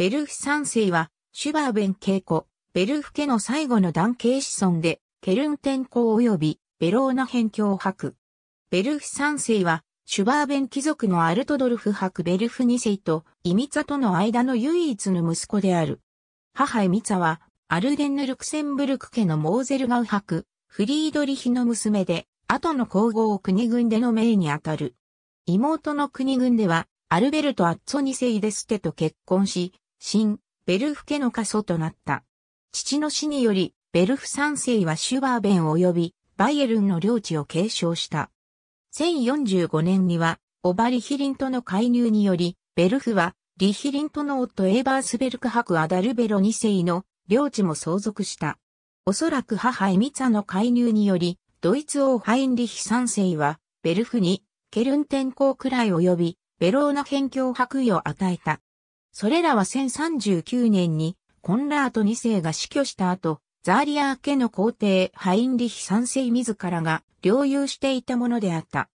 ベルフ三世は、シュバーベン稽古、ベルフ家の最後の男系子孫で、ケルン天皇及び、ベローナ辺境博。ベルフ三世は、シュバーベン貴族のアルトドルフ博ベルフ二世と、イミツァとの間の唯一の息子である。母イミツァは、アルデンヌ・ルクセンブルク家のモーゼルガウ博、フリードリヒの娘で、後の皇后国軍での命にあたる。妹の国軍では、アルベルト・アッツォ二世イデステと結婚し、新、ベルフ家の過疎となった。父の死により、ベルフ三世はシュバーベン及びバイエルンの領地を継承した。1045年には、オバリヒリントの介入により、ベルフは、リヒリントの夫エーバースベルク伯アダルベロ二世の領地も相続した。おそらく母エミツァの介入により、ドイツ王ハインリヒ三世は、ベルフに、ケルン天候くらい及び、ベローナ辺境白衣を与えた。それらは1039年にコンラート2世が死去した後、ザーリアー家の皇帝ハインリヒ3世自らが領有していたものであった。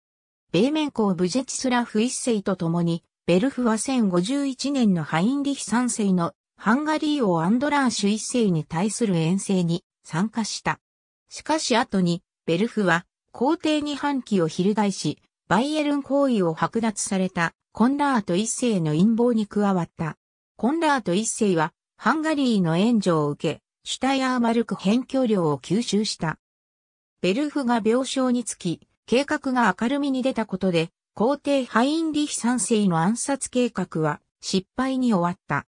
米面公ブジェチスラフ1世と共に、ベルフは1051年のハインリヒ3世のハンガリー王アンドラーシュ1世に対する遠征に参加した。しかし後に、ベルフは皇帝に反旗を翻し、バイエルン行為を剥奪されたコンラート一世の陰謀に加わった。コンラート一世はハンガリーの援助を受け、シュタイアーマルク辺境領を吸収した。ベルフが病床につき、計画が明るみに出たことで、皇帝ハインリヒ三世の暗殺計画は失敗に終わった。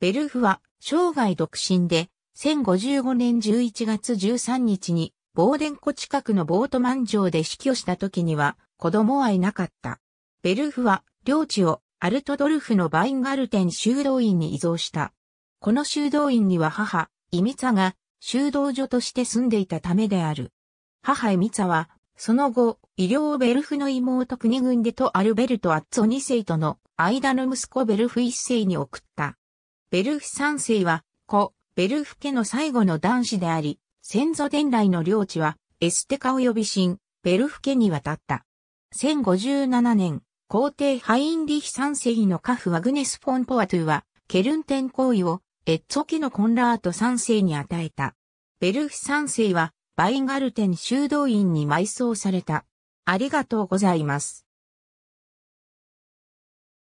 ベルフは生涯独身で、1055年11月13日に、ボーデン湖近くのボートマン城で死去した時には、子供はいなかった。ベルフは領地をアルトドルフのバインガルテン修道院に移動した。この修道院には母、イミツァが修道所として住んでいたためである。母イミツァは、その後、医療ベルフの妹国軍でとアルベルト・アッツォ2世との間の息子ベルフ1世に送った。ベルフ3世は、子、ベルフ家の最後の男子であり、先祖伝来の領地は、エステカ及び新、ベルフ家に渡った。1057年、皇帝ハインリヒ三世のカフ・ワグネス・フォン・ポワトゥは、ケルンテン行為を、エッツォキのコンラート三世に与えた。ベルフ三世は、バインガルテン修道院に埋葬された。ありがとうございます。